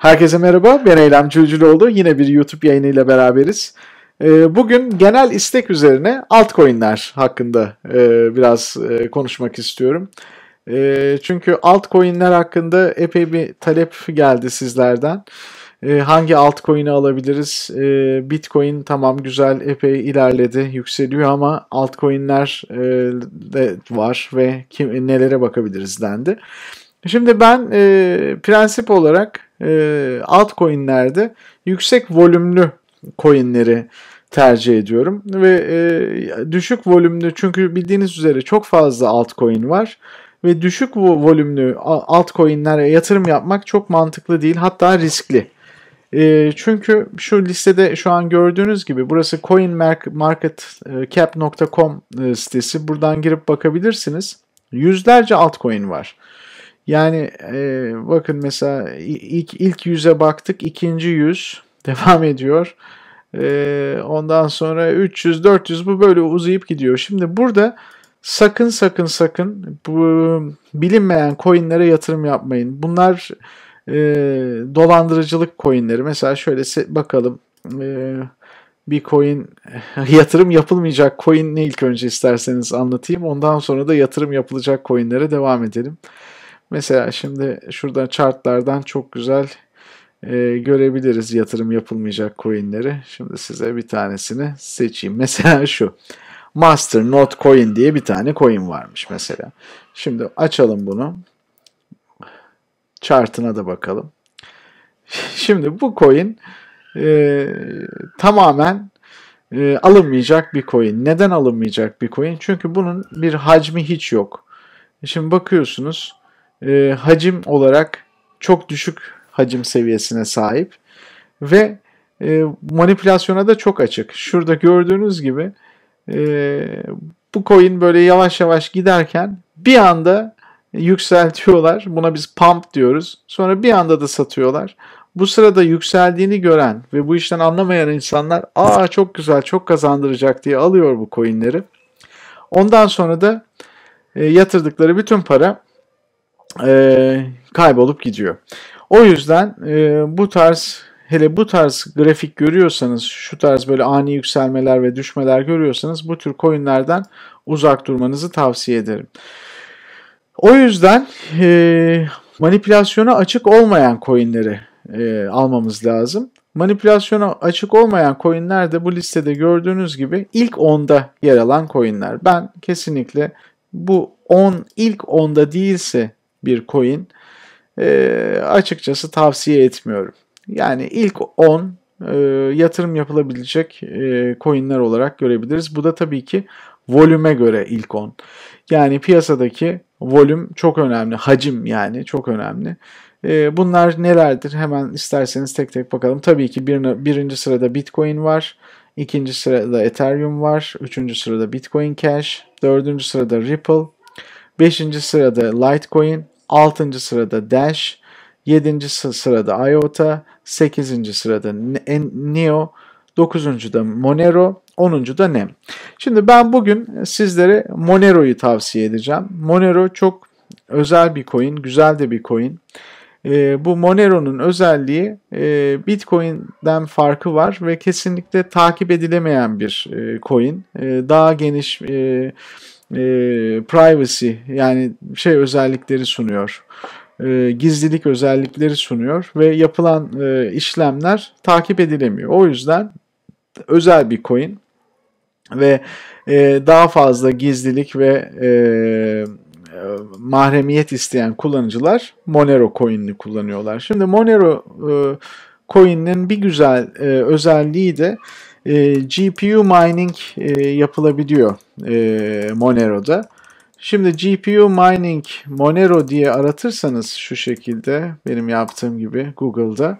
Herkese merhaba, ben Eylem Cülcüloğlu. Yine bir YouTube yayınıyla beraberiz. Ee, bugün genel istek üzerine altcoin'ler hakkında e, biraz e, konuşmak istiyorum. E, çünkü altcoin'ler hakkında epey bir talep geldi sizlerden. Hangi altcoin'i alabiliriz? Bitcoin tamam güzel epey ilerledi, yükseliyor ama altcoin'ler de var ve kim, nelere bakabiliriz dendi. Şimdi ben prensip olarak e, altcoin'lerde yüksek volümlü coin'leri tercih ediyorum ve e, düşük volümlü çünkü bildiğiniz üzere çok fazla altcoin var ve düşük volümlü altcoin'lere yatırım yapmak çok mantıklı değil hatta riskli. E, çünkü şu listede şu an gördüğünüz gibi burası coinmarketcap.com e, e, sitesi. Buradan girip bakabilirsiniz. Yüzlerce altcoin var. Yani e, bakın mesela ilk ilk yüze baktık. ikinci yüz devam ediyor. E, ondan sonra 300 400 bu böyle uzayıp gidiyor. Şimdi burada sakın sakın sakın bu bilinmeyen coinlere yatırım yapmayın. Bunlar e, dolandırıcılık coinleri. Mesela şöyle bakalım. E, bir coin yatırım yapılmayacak coin ne ilk önce isterseniz anlatayım. Ondan sonra da yatırım yapılacak coinlere devam edelim. Mesela şimdi şuradan chartlardan çok güzel e, görebiliriz yatırım yapılmayacak coinleri. Şimdi size bir tanesini seçeyim. Mesela şu. Master Not Coin diye bir tane coin varmış mesela. Şimdi açalım bunu. Chartına da bakalım. Şimdi bu coin e, tamamen e, alınmayacak bir coin. Neden alınmayacak bir coin? Çünkü bunun bir hacmi hiç yok. Şimdi bakıyorsunuz e, hacim olarak çok düşük hacim seviyesine sahip ve e, manipülasyona da çok açık. Şurada gördüğünüz gibi e, bu coin böyle yavaş yavaş giderken bir anda yükseltiyorlar. Buna biz pump diyoruz. Sonra bir anda da satıyorlar. Bu sırada yükseldiğini gören ve bu işten anlamayan insanlar aa çok güzel çok kazandıracak diye alıyor bu coinleri. Ondan sonra da e, yatırdıkları bütün para e, kaybolup gidiyor. O yüzden e, bu tarz hele bu tarz grafik görüyorsanız şu tarz böyle ani yükselmeler ve düşmeler görüyorsanız bu tür coinlerden uzak durmanızı tavsiye ederim. O yüzden e, manipülasyona açık olmayan coinleri e, almamız lazım. Manipülasyona açık olmayan coinler de bu listede gördüğünüz gibi ilk 10'da yer alan coinler. Ben kesinlikle bu 10 ilk 10'da değilse bir coin. E, açıkçası tavsiye etmiyorum. Yani ilk 10 e, yatırım yapılabilecek e, coinler olarak görebiliriz. Bu da tabii ki volüme göre ilk 10. Yani piyasadaki volüm çok önemli. Hacim yani çok önemli. E, bunlar nelerdir? Hemen isterseniz tek tek bakalım. Tabii ki bir, birinci sırada Bitcoin var. ikinci sırada Ethereum var. Üçüncü sırada Bitcoin Cash. Dördüncü sırada Ripple. Beşinci sırada Litecoin. 6. sırada Dash, 7. sırada IOTA, 8. sırada Neo, 9. da Monero, 10. da NEM. Şimdi ben bugün e, sizlere Monero'yu tavsiye edeceğim. Monero çok özel bir coin, güzel de bir coin. E, bu Monero'nun özelliği e, Bitcoin'den farkı var ve kesinlikle takip edilemeyen bir e, coin. E, daha geniş e, e, privacy yani şey özellikleri sunuyor. E, gizlilik özellikleri sunuyor ve yapılan e, işlemler takip edilemiyor. O yüzden özel bir coin ve e, daha fazla gizlilik ve e, mahremiyet isteyen kullanıcılar Monero coin'ini kullanıyorlar. Şimdi Monero e, coin'in bir güzel e, özelliği de e, ee, GPU mining e, yapılabiliyor e, Monero'da. Şimdi GPU mining Monero diye aratırsanız şu şekilde benim yaptığım gibi Google'da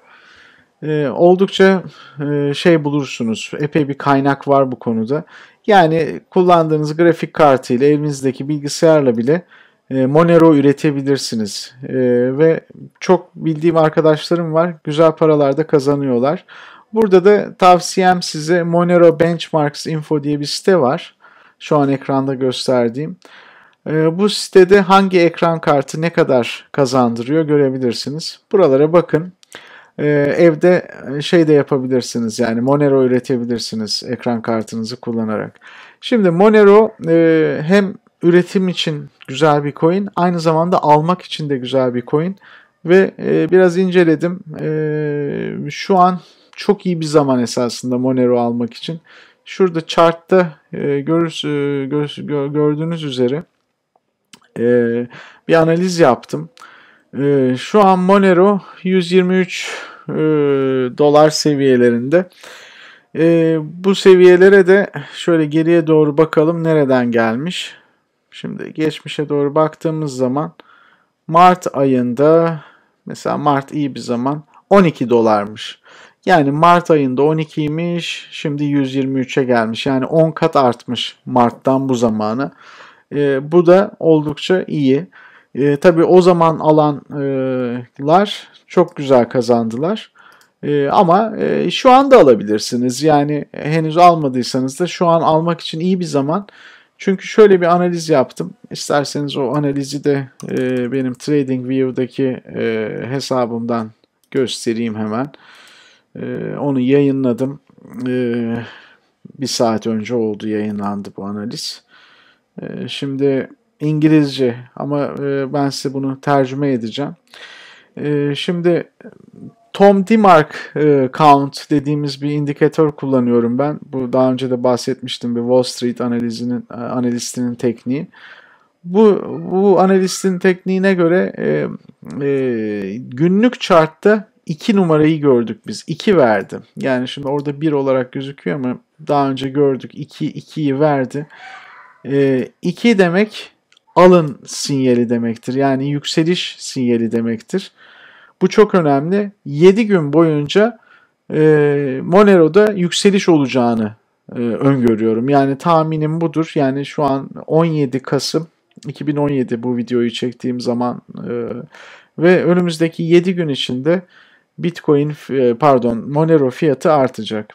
e, oldukça e, şey bulursunuz. Epey bir kaynak var bu konuda. Yani kullandığınız grafik kartı ile elinizdeki bilgisayarla bile e, Monero üretebilirsiniz. E, ve çok bildiğim arkadaşlarım var. Güzel paralar da kazanıyorlar. Burada da tavsiyem size Monero Benchmarks Info diye bir site var. Şu an ekranda gösterdiğim. Ee, bu sitede hangi ekran kartı ne kadar kazandırıyor görebilirsiniz. Buralara bakın. Ee, evde e, şey de yapabilirsiniz yani Monero üretebilirsiniz ekran kartınızı kullanarak. Şimdi Monero e, hem üretim için güzel bir coin aynı zamanda almak için de güzel bir coin ve e, biraz inceledim. Ee, şu an çok iyi bir zaman esasında Monero almak için. Şurada chartta e, görür, e, gör, gördüğünüz üzere e, bir analiz yaptım. E, şu an Monero 123 e, dolar seviyelerinde. E, bu seviyelere de şöyle geriye doğru bakalım nereden gelmiş. Şimdi geçmişe doğru baktığımız zaman Mart ayında mesela Mart iyi bir zaman 12 dolarmış. Yani Mart ayında 12'ymiş şimdi 123'e gelmiş. Yani 10 kat artmış Mart'tan bu zamana. E, bu da oldukça iyi. E, tabii o zaman alanlar e, çok güzel kazandılar. E, ama e, şu anda alabilirsiniz. Yani henüz almadıysanız da şu an almak için iyi bir zaman. Çünkü şöyle bir analiz yaptım. İsterseniz o analizi de e, benim TradingView'daki e, hesabımdan göstereyim hemen. Ee, onu yayınladım. Ee, bir saat önce oldu yayınlandı bu analiz. Ee, şimdi İngilizce ama e, ben size bunu tercüme edeceğim. şimdi Tom Dimark e, Count dediğimiz bir indikatör kullanıyorum ben. Bu daha önce de bahsetmiştim bir Wall Street analizinin e, analistinin tekniği. Bu bu analistin tekniğine göre e, e, günlük chartta 2 numarayı gördük biz. 2 verdi. Yani şimdi orada 1 olarak gözüküyor ama daha önce gördük. 2 iki, 2'yi verdi. 2 ee, demek alın sinyali demektir. Yani yükseliş sinyali demektir. Bu çok önemli. 7 gün boyunca e, Monero'da yükseliş olacağını e, öngörüyorum. Yani tahminim budur. Yani şu an 17 Kasım 2017 bu videoyu çektiğim zaman e, ve önümüzdeki 7 gün içinde Bitcoin e, pardon Monero fiyatı artacak.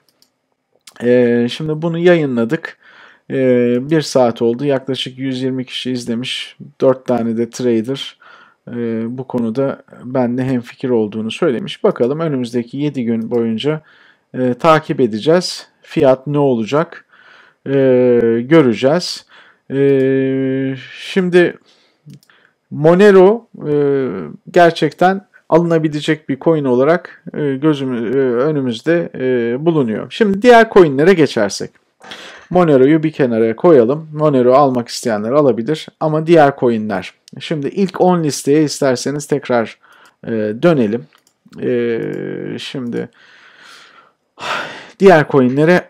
E, şimdi bunu yayınladık. E, bir saat oldu. Yaklaşık 120 kişi izlemiş. 4 tane de trader bu konuda benle hemfikir olduğunu söylemiş. Bakalım önümüzdeki 7 gün boyunca takip edeceğiz. Fiyat ne olacak göreceğiz. şimdi Monero gerçekten alınabilecek bir coin olarak e, gözümüz e, önümüzde e, bulunuyor. Şimdi diğer coinlere geçersek. Monero'yu bir kenara koyalım. Monero almak isteyenler alabilir ama diğer coinler. Şimdi ilk 10 listeye isterseniz tekrar dönelim. Şimdi Diğer coinlere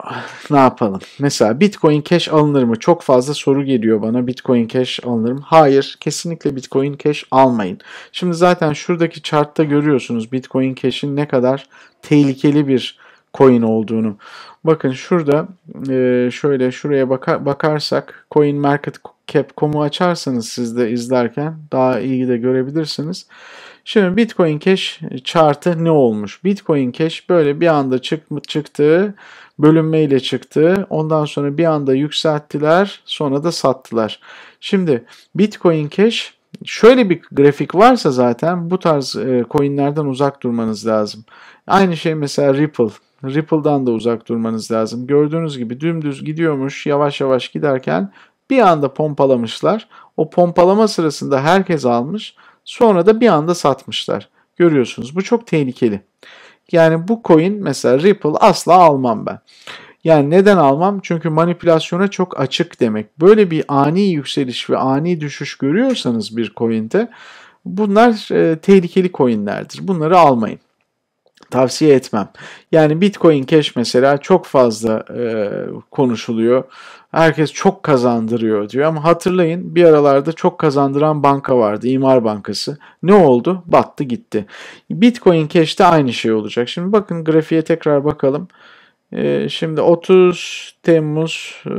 ne yapalım? Mesela Bitcoin Cash alınır mı? Çok fazla soru geliyor bana. Bitcoin Cash alınır mı? Hayır. Kesinlikle Bitcoin Cash almayın. Şimdi zaten şuradaki chartta görüyorsunuz Bitcoin Cash'in ne kadar tehlikeli bir coin olduğunu. Bakın şurada e, şöyle şuraya bakarsak coin market cap.com'u açarsanız siz de izlerken daha iyi de görebilirsiniz. Şimdi Bitcoin Cash chartı ne olmuş? Bitcoin Cash böyle bir anda çık çıktı, bölünmeyle çıktı. Ondan sonra bir anda yükselttiler, sonra da sattılar. Şimdi Bitcoin Cash şöyle bir grafik varsa zaten bu tarz e, coinlerden uzak durmanız lazım. Aynı şey mesela Ripple. Ripple'dan da uzak durmanız lazım. Gördüğünüz gibi dümdüz gidiyormuş, yavaş yavaş giderken bir anda pompalamışlar. O pompalama sırasında herkes almış. Sonra da bir anda satmışlar. Görüyorsunuz bu çok tehlikeli. Yani bu coin mesela Ripple asla almam ben. Yani neden almam? Çünkü manipülasyona çok açık demek. Böyle bir ani yükseliş ve ani düşüş görüyorsanız bir coin'de bunlar e, tehlikeli coin'lerdir. Bunları almayın tavsiye etmem. Yani Bitcoin Cash mesela çok fazla e, konuşuluyor. Herkes çok kazandırıyor diyor ama hatırlayın bir aralarda çok kazandıran banka vardı İmar Bankası. Ne oldu? Battı gitti. Bitcoin Cash'te aynı şey olacak. Şimdi bakın grafiğe tekrar bakalım. Ee, şimdi 30 Temmuz e,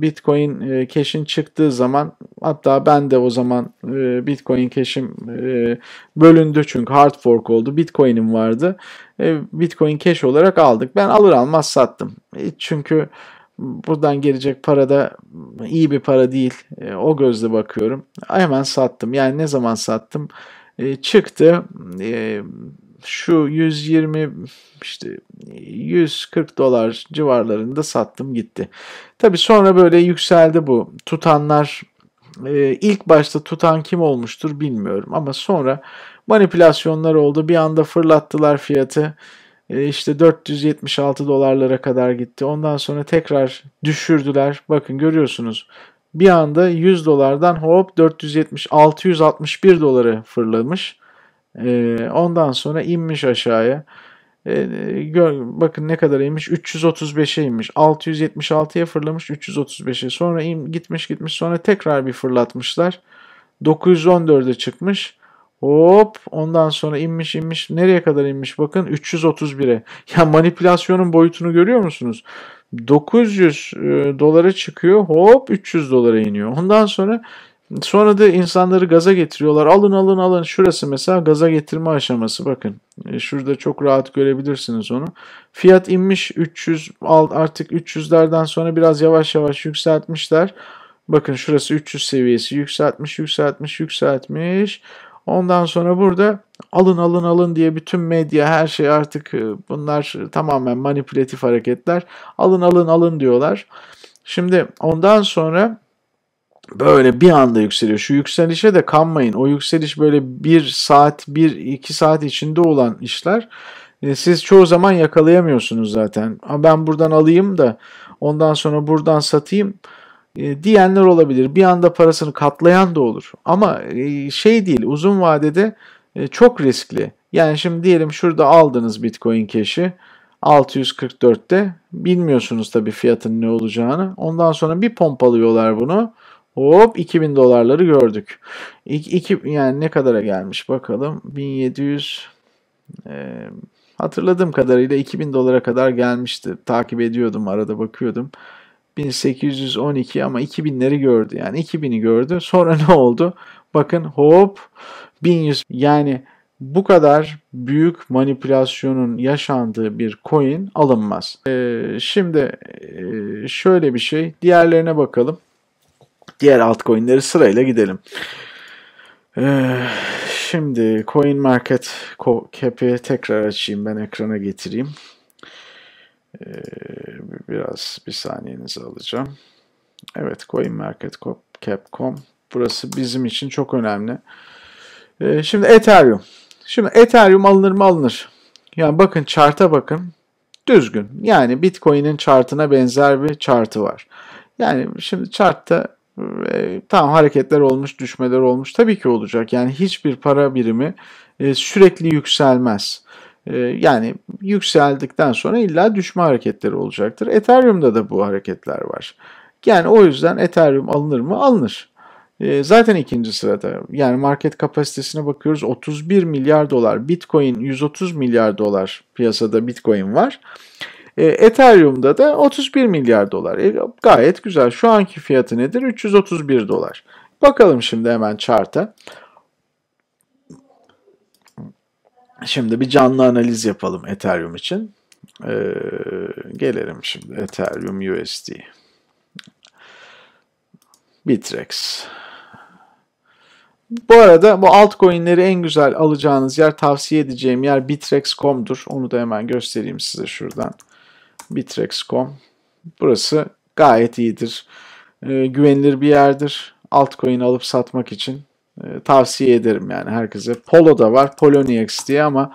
Bitcoin keşin çıktığı zaman hatta ben de o zaman e, Bitcoin keşim e, bölündü çünkü hard fork oldu. Bitcoin'im vardı. Bitcoin keş olarak aldık. Ben alır almaz sattım. Çünkü buradan gelecek para da iyi bir para değil. O gözle bakıyorum. Hemen sattım. Yani ne zaman sattım? Çıktı. Çıktı şu 120 işte 140 dolar civarlarında sattım gitti. Tabi sonra böyle yükseldi bu. Tutanlar e, ilk başta tutan kim olmuştur bilmiyorum ama sonra manipülasyonlar oldu. Bir anda fırlattılar fiyatı. E, işte 476 dolarlara kadar gitti. Ondan sonra tekrar düşürdüler. Bakın görüyorsunuz. Bir anda 100 dolardan hop 470 661 doları fırlamış. Ee, ondan sonra inmiş aşağıya. Ee, gör, bakın ne kadar inmiş? 335'e inmiş. 676'ya fırlamış 335'e. Sonra in, gitmiş gitmiş sonra tekrar bir fırlatmışlar. 914'e çıkmış. Hop ondan sonra inmiş inmiş nereye kadar inmiş bakın 331'e. Ya manipülasyonun boyutunu görüyor musunuz? 900 e, dolara çıkıyor hop 300 dolara iniyor. Ondan sonra Sonra da insanları gaza getiriyorlar. Alın alın alın. Şurası mesela gaza getirme aşaması. Bakın e, şurada çok rahat görebilirsiniz onu. Fiyat inmiş 300 artık 300'lerden sonra biraz yavaş yavaş yükseltmişler. Bakın şurası 300 seviyesi yükseltmiş yükseltmiş yükseltmiş. Ondan sonra burada alın alın alın diye bütün medya her şey artık e, bunlar tamamen manipülatif hareketler. Alın alın alın diyorlar. Şimdi ondan sonra böyle bir anda yükseliyor. Şu yükselişe de kanmayın. O yükseliş böyle bir saat, bir iki saat içinde olan işler. E, siz çoğu zaman yakalayamıyorsunuz zaten. Ben buradan alayım da ondan sonra buradan satayım e, diyenler olabilir. Bir anda parasını katlayan da olur. Ama e, şey değil uzun vadede çok riskli. Yani şimdi diyelim şurada aldınız Bitcoin Cash'i 644'te. Bilmiyorsunuz tabii fiyatın ne olacağını. Ondan sonra bir pompalıyorlar bunu. Hop 2000 dolarları gördük. İki, iki, yani ne kadara gelmiş bakalım. 1700 e, hatırladığım kadarıyla 2000 dolara kadar gelmişti. Takip ediyordum arada bakıyordum. 1812 ama 2000'leri gördü. Yani 2000'i gördü. Sonra ne oldu? Bakın hop 1100 yani bu kadar büyük manipülasyonun yaşandığı bir coin alınmaz. Ee, şimdi e, şöyle bir şey diğerlerine bakalım diğer altcoin'leri sırayla gidelim. Ee, şimdi Coin Market Cap'i tekrar açayım. Ben ekrana getireyim. Ee, biraz bir saniyenizi alacağım. Evet Coin Market Cap.com. Burası bizim için çok önemli. Ee, şimdi Ethereum. Şimdi Ethereum alınır mı alınır. Yani bakın chart'a bakın. Düzgün. Yani Bitcoin'in chart'ına benzer bir chart'ı var. Yani şimdi chart'ta e, tamam hareketler olmuş, düşmeler olmuş. Tabii ki olacak. Yani hiçbir para birimi e, sürekli yükselmez. E, yani yükseldikten sonra illa düşme hareketleri olacaktır. Ethereum'da da bu hareketler var. Yani o yüzden Ethereum alınır mı? Alınır. E, zaten ikinci sırada. Yani market kapasitesine bakıyoruz. 31 milyar dolar. Bitcoin 130 milyar dolar piyasada Bitcoin var. E, Ethereum'da da 31 milyar dolar. E, gayet güzel. Şu anki fiyatı nedir? 331 dolar. Bakalım şimdi hemen chart'a. Şimdi bir canlı analiz yapalım Ethereum için. Ee, gelelim şimdi Ethereum USD. Bitrex. Bu arada bu altcoin'leri en güzel alacağınız yer tavsiye edeceğim yer Bitrex.com'dur. Onu da hemen göstereyim size şuradan. Bitrex.com. Burası gayet iyidir. E, güvenilir bir yerdir. Altcoin alıp satmak için e, tavsiye ederim yani herkese. Polo da var, Poloniex diye ama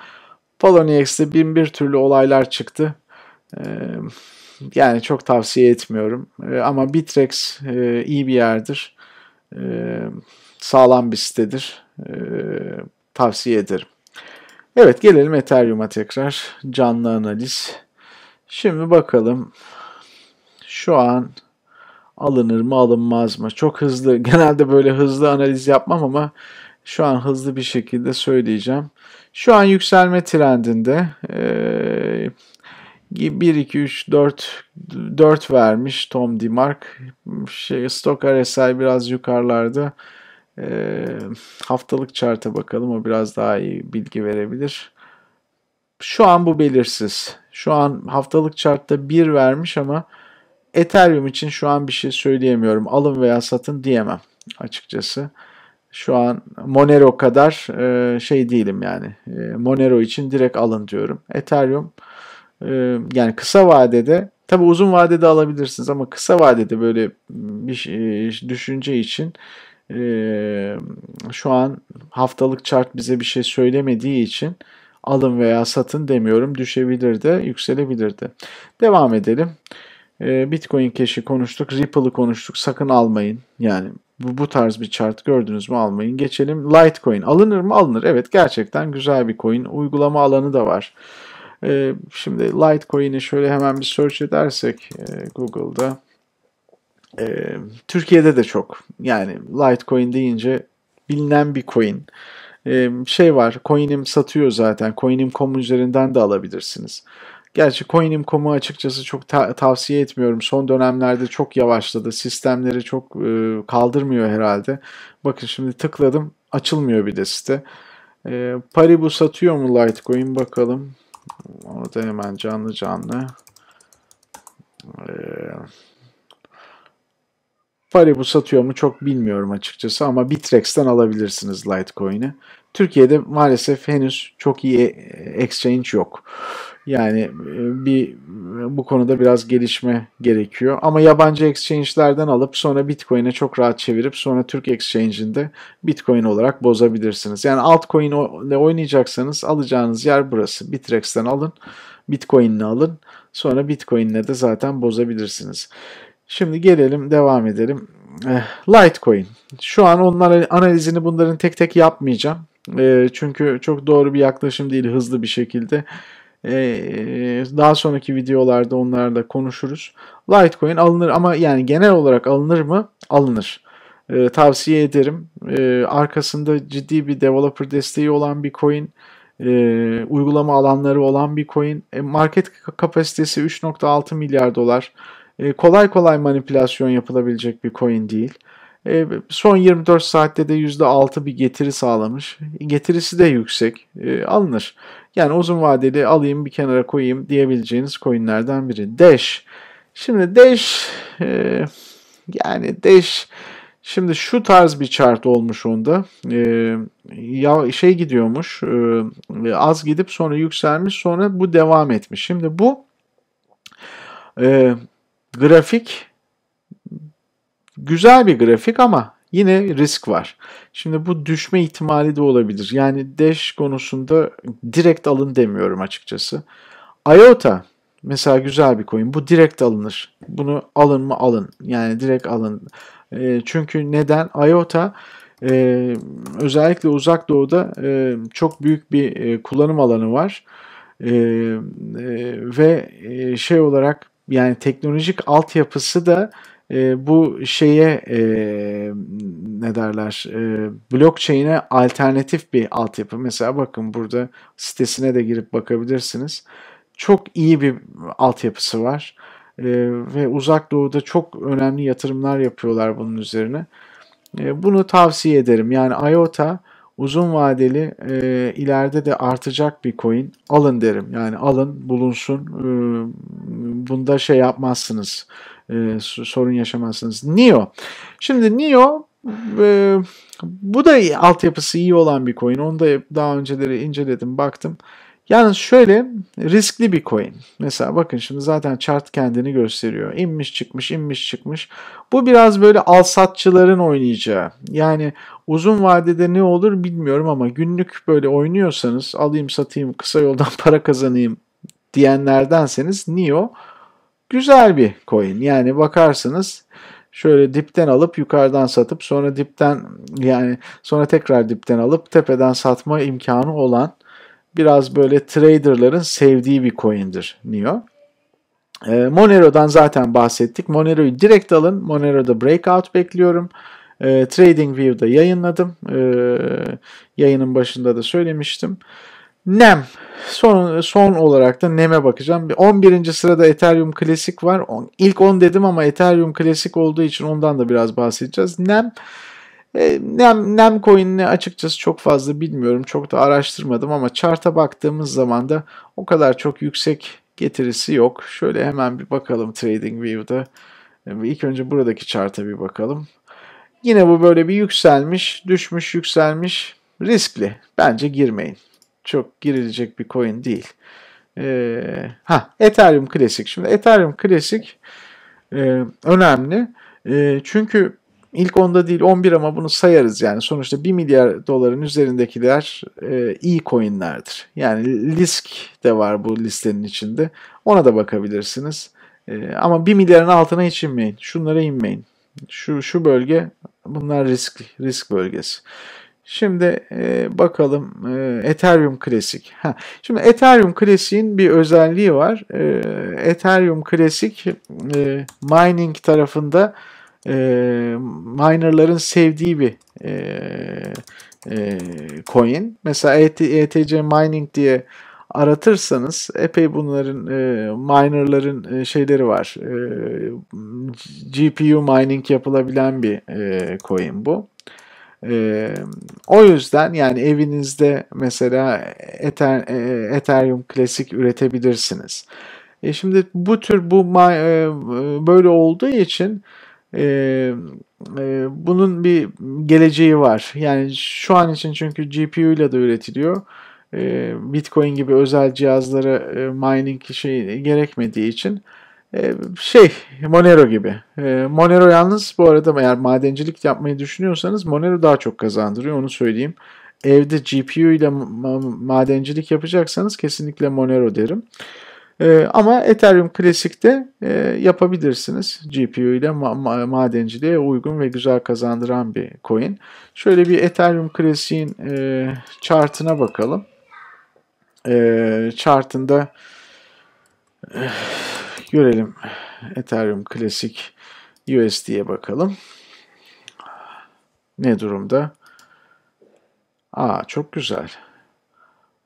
Poloniex'te bin bir türlü olaylar çıktı. E, yani çok tavsiye etmiyorum. E, ama Bitrex e, iyi bir yerdir. E, sağlam bir sitedir. E, tavsiye ederim. Evet gelelim Ethereum'a tekrar. Canlı analiz. Şimdi bakalım şu an alınır mı alınmaz mı? Çok hızlı genelde böyle hızlı analiz yapmam ama şu an hızlı bir şekilde söyleyeceğim. Şu an yükselme trendinde ee, 1 2 3 4 4 vermiş Tom Dimark. Şey stok RSI biraz yukarılarda. E, haftalık chart'a bakalım o biraz daha iyi bilgi verebilir. Şu an bu belirsiz. Şu an haftalık chartta 1 vermiş ama Ethereum için şu an bir şey söyleyemiyorum. Alın veya satın diyemem açıkçası. Şu an Monero kadar e, şey değilim yani. E, Monero için direkt alın diyorum. Ethereum e, yani kısa vadede tabi uzun vadede alabilirsiniz ama kısa vadede böyle bir şey, düşünce için şu an haftalık chart bize bir şey söylemediği için alın veya satın demiyorum. Düşebilir de yükselebilir de. Devam edelim. Ee, Bitcoin Cash'i konuştuk. Ripple'ı konuştuk. Sakın almayın. Yani bu, bu tarz bir chart gördünüz mü almayın. Geçelim Litecoin. Alınır mı? Alınır. Evet gerçekten güzel bir coin. Uygulama alanı da var. Ee, şimdi Litecoin'i şöyle hemen bir search edersek e, Google'da. E, Türkiye'de de çok. Yani Litecoin deyince bilinen bir coin şey var. Coinim satıyor zaten. Coinim.com üzerinden de alabilirsiniz. Gerçi Coinim.com'u açıkçası çok ta- tavsiye etmiyorum. Son dönemlerde çok yavaşladı. Sistemleri çok e, kaldırmıyor herhalde. Bakın şimdi tıkladım. Açılmıyor bir de site. E, Paribu satıyor mu Litecoin bakalım. Orada hemen canlı canlı. E, Paribu satıyor mu çok bilmiyorum açıkçası ama Bitrex'ten alabilirsiniz Litecoin'i. Türkiye'de maalesef henüz çok iyi e, exchange yok. Yani e, bir e, bu konuda biraz gelişme gerekiyor. Ama yabancı exchange'lerden alıp sonra Bitcoin'e çok rahat çevirip sonra Türk exchange'inde Bitcoin olarak bozabilirsiniz. Yani altcoin ile oynayacaksanız alacağınız yer burası. Bitrex'ten alın, Bitcoin'ini alın. Sonra Bitcoin'le de zaten bozabilirsiniz. Şimdi gelelim devam edelim. Eh, Litecoin. Şu an onların analizini bunların tek tek yapmayacağım. Eh, çünkü çok doğru bir yaklaşım değil hızlı bir şekilde. Eh, daha sonraki videolarda onlarla konuşuruz. Litecoin alınır ama yani genel olarak alınır mı? Alınır. Tavsiye ederim. Arkasında ciddi bir developer desteği olan bir coin uygulama alanları olan bir coin. market kapasitesi 3.6 milyar dolar. E, kolay kolay manipülasyon yapılabilecek bir coin değil. E, son 24 saatte de %6 bir getiri sağlamış. Getirisi de yüksek. E, alınır. Yani uzun vadeli alayım bir kenara koyayım diyebileceğiniz coinlerden biri. Dash. Şimdi Dash yani Dash Şimdi şu tarz bir chart olmuş onda. ya şey gidiyormuş. az gidip sonra yükselmiş, sonra bu devam etmiş. Şimdi bu e, grafik güzel bir grafik ama yine risk var. Şimdi bu düşme ihtimali de olabilir. Yani Dash konusunda direkt alın demiyorum açıkçası. IOTA mesela güzel bir coin. Bu direkt alınır. Bunu alın mı alın. Yani direkt alın. E, çünkü neden? IOTA e, özellikle uzak doğuda e, çok büyük bir e, kullanım alanı var. E, e, ve e, şey olarak yani teknolojik altyapısı da e, bu şeye e, ne derler e, blockchain'e alternatif bir altyapı. Mesela bakın burada sitesine de girip bakabilirsiniz. Çok iyi bir altyapısı var e, ve uzak doğuda çok önemli yatırımlar yapıyorlar bunun üzerine. E, bunu tavsiye ederim. Yani IOTA uzun vadeli e, ileride de artacak bir coin alın derim. Yani alın bulunsun e, bunda şey yapmazsınız e, sorun yaşamazsınız. NIO şimdi NIO e, bu da altyapısı iyi olan bir coin onu da daha önceleri inceledim baktım. Yani şöyle riskli bir coin. Mesela bakın şimdi zaten chart kendini gösteriyor. İnmiş çıkmış inmiş çıkmış. Bu biraz böyle al satçıların oynayacağı. Yani uzun vadede ne olur bilmiyorum ama günlük böyle oynuyorsanız alayım satayım kısa yoldan para kazanayım diyenlerdenseniz NIO güzel bir coin. Yani bakarsınız şöyle dipten alıp yukarıdan satıp sonra dipten yani sonra tekrar dipten alıp tepeden satma imkanı olan biraz böyle traderların sevdiği bir coin'dir Neo. E, Monero'dan zaten bahsettik. Monero'yu direkt alın. Monero'da breakout bekliyorum. E, Trading View'da yayınladım. E, yayının başında da söylemiştim. Nem. Son, son olarak da Nem'e bakacağım. 11. sırada Ethereum Classic var. İlk 10 dedim ama Ethereum Classic olduğu için ondan da biraz bahsedeceğiz. Nem e, nem, nem coin'ini açıkçası çok fazla bilmiyorum. Çok da araştırmadım ama chart'a baktığımız zaman da o kadar çok yüksek getirisi yok. Şöyle hemen bir bakalım trading view'da e, ilk önce buradaki chart'a bir bakalım. Yine bu böyle bir yükselmiş, düşmüş, yükselmiş. Riskli. Bence girmeyin. Çok girilecek bir coin değil. Ee, ha, Ethereum Classic. Şimdi Ethereum Classic e, önemli. E, çünkü ilk onda değil 11 ama bunu sayarız yani. Sonuçta 1 milyar doların üzerindekiler e-coin'lerdir. Yani risk de var bu listenin içinde. Ona da bakabilirsiniz. E, ama 1 milyarın altına hiç inmeyin. Şunlara inmeyin. Şu, şu bölge bunlar risk, risk bölgesi. Şimdi e, bakalım e, Ethereum Classic. Ha, şimdi Ethereum Classic'in bir özelliği var. E, Ethereum Classic e, mining tarafında e, minerların sevdiği bir e, e, coin. Mesela ETC e mining diye aratırsanız epey bunların e, minerların e, şeyleri var. E, GPU mining yapılabilen bir e, coin bu. E, o yüzden yani evinizde mesela Ether, e, Ethereum klasik üretebilirsiniz. E şimdi bu tür bu böyle olduğu için e, e, bunun bir geleceği var. Yani şu an için çünkü GPU ile de üretiliyor. E, Bitcoin gibi özel cihazlara e, mining şey gerekmediği için şey Monero gibi. Monero yalnız bu arada eğer madencilik yapmayı düşünüyorsanız Monero daha çok kazandırıyor onu söyleyeyim. Evde GPU ile madencilik yapacaksanız kesinlikle Monero derim. Ee, ama Ethereum Classic'te e, yapabilirsiniz. GPU ile ma- ma- madenciliğe uygun ve güzel kazandıran bir coin. Şöyle bir Ethereum Classic'in e, chartına bakalım. E, chartında e, görelim Ethereum Classic USD'ye bakalım. Ne durumda? Aa çok güzel.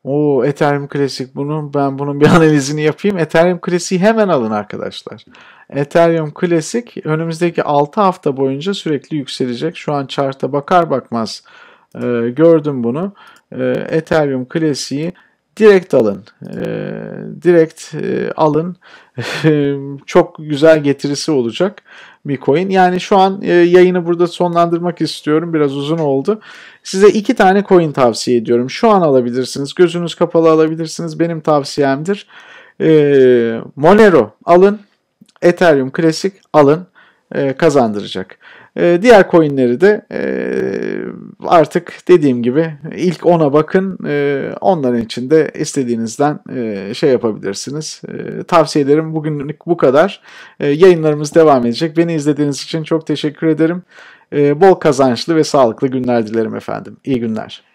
O Ethereum Classic bunun ben bunun bir analizini yapayım. Ethereum Classic'i hemen alın arkadaşlar. Ethereum Classic önümüzdeki 6 hafta boyunca sürekli yükselecek. Şu an chart'a bakar bakmaz e, gördüm bunu. E, Ethereum Classic'i direkt alın. E, direkt e, alın. Çok güzel getirisi olacak bir coin. Yani şu an e, yayını burada sonlandırmak istiyorum. Biraz uzun oldu. Size iki tane coin tavsiye ediyorum. Şu an alabilirsiniz. Gözünüz kapalı alabilirsiniz. Benim tavsiyemdir. E, Monero alın. Ethereum Classic alın. E, kazandıracak. Ee, diğer coinleri de e, artık dediğim gibi ilk ona bakın. E, onların içinde istediğinizden e, şey yapabilirsiniz. E, tavsiyelerim bugünlük bu kadar. yayınlarımız devam edecek. Beni izlediğiniz için çok teşekkür ederim. bol kazançlı ve sağlıklı günler dilerim efendim. İyi günler.